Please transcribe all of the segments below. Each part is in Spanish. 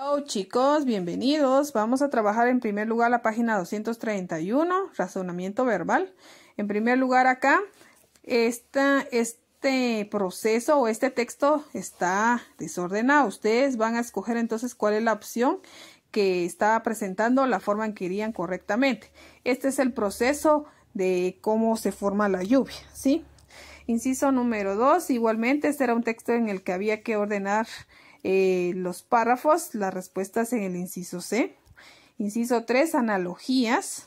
Hola chicos, bienvenidos. Vamos a trabajar en primer lugar la página 231, razonamiento verbal. En primer lugar acá, esta, este proceso o este texto está desordenado. Ustedes van a escoger entonces cuál es la opción que está presentando la forma en que irían correctamente. Este es el proceso de cómo se forma la lluvia, ¿sí? Inciso número 2, igualmente este era un texto en el que había que ordenar eh, los párrafos, las respuestas en el inciso C. Inciso 3, analogías.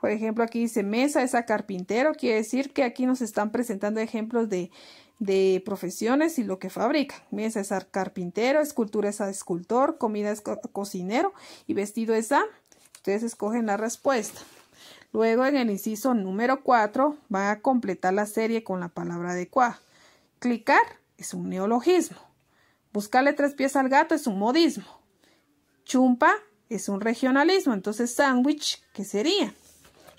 Por ejemplo, aquí dice mesa, esa carpintero, quiere decir que aquí nos están presentando ejemplos de, de profesiones y lo que fabrica. Mesa es carpintero, escultura es a escultor, comida es cocinero y vestido es a. Ustedes escogen la respuesta. Luego en el inciso número 4 va a completar la serie con la palabra adecuada. Clicar es un neologismo. Buscarle tres pies al gato es un modismo. Chumpa es un regionalismo. Entonces, sándwich, ¿qué sería?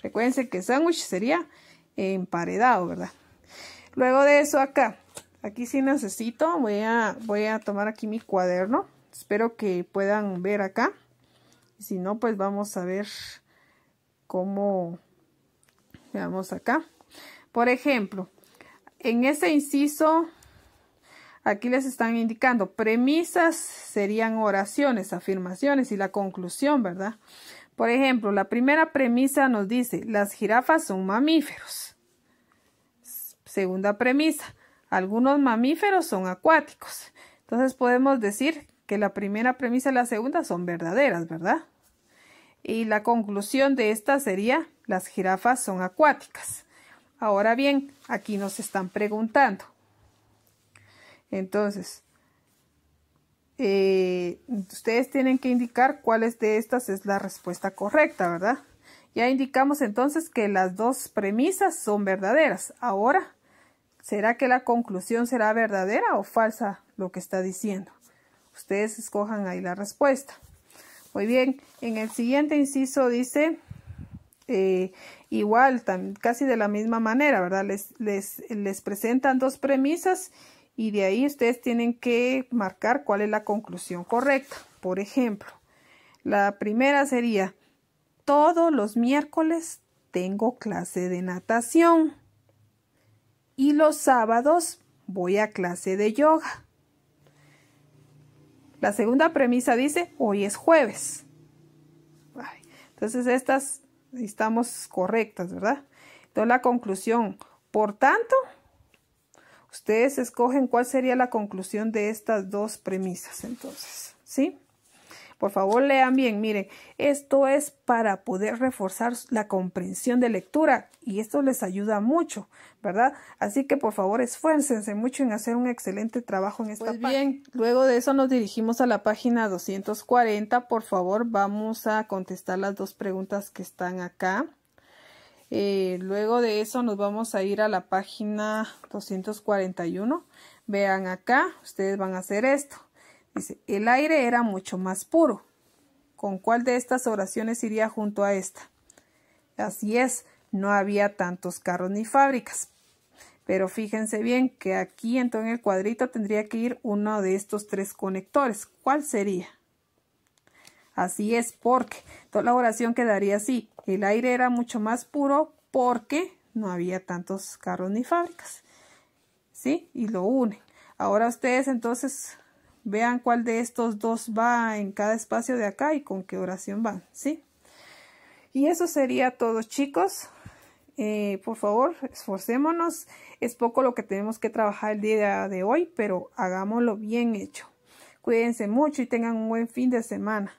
Recuérdense que sándwich sería emparedado, ¿verdad? Luego de eso, acá. Aquí sí necesito. Voy a, voy a tomar aquí mi cuaderno. Espero que puedan ver acá. Si no, pues vamos a ver cómo... Veamos acá. Por ejemplo, en ese inciso Aquí les están indicando, premisas serían oraciones, afirmaciones y la conclusión, ¿verdad? Por ejemplo, la primera premisa nos dice, las jirafas son mamíferos. Segunda premisa, algunos mamíferos son acuáticos. Entonces podemos decir que la primera premisa y la segunda son verdaderas, ¿verdad? Y la conclusión de esta sería, las jirafas son acuáticas. Ahora bien, aquí nos están preguntando, entonces, eh, ustedes tienen que indicar cuáles de estas es la respuesta correcta, ¿verdad? Ya indicamos entonces que las dos premisas son verdaderas. Ahora, ¿será que la conclusión será verdadera o falsa lo que está diciendo? Ustedes escojan ahí la respuesta. Muy bien, en el siguiente inciso dice eh, igual, casi de la misma manera, ¿verdad? Les, les presentan dos premisas y de ahí ustedes tienen que marcar cuál es la conclusión correcta. Por ejemplo, la primera sería, todos los miércoles tengo clase de natación y los sábados voy a clase de yoga. La segunda premisa dice, hoy es jueves. Entonces estas estamos correctas, ¿verdad? Entonces la conclusión, por tanto, Ustedes escogen cuál sería la conclusión de estas dos premisas, entonces, ¿sí? Por favor, lean bien. Miren, esto es para poder reforzar la comprensión de lectura y esto les ayuda mucho, ¿verdad? Así que por favor, esfuércense mucho en hacer un excelente trabajo en esta Muy pues bien, luego de eso nos dirigimos a la página 240. Por favor, vamos a contestar las dos preguntas que están acá. Eh, luego de eso nos vamos a ir a la página 241. Vean acá, ustedes van a hacer esto. Dice, el aire era mucho más puro. ¿Con cuál de estas oraciones iría junto a esta? Así es, no había tantos carros ni fábricas. Pero fíjense bien que aquí entonces en el cuadrito tendría que ir uno de estos tres conectores. ¿Cuál sería? Así es, porque. Toda la oración quedaría así. El aire era mucho más puro porque no había tantos carros ni fábricas. ¿Sí? Y lo une Ahora ustedes entonces vean cuál de estos dos va en cada espacio de acá y con qué oración van. ¿Sí? Y eso sería todo, chicos. Eh, por favor, esforcémonos. Es poco lo que tenemos que trabajar el día de hoy, pero hagámoslo bien hecho. Cuídense mucho y tengan un buen fin de semana.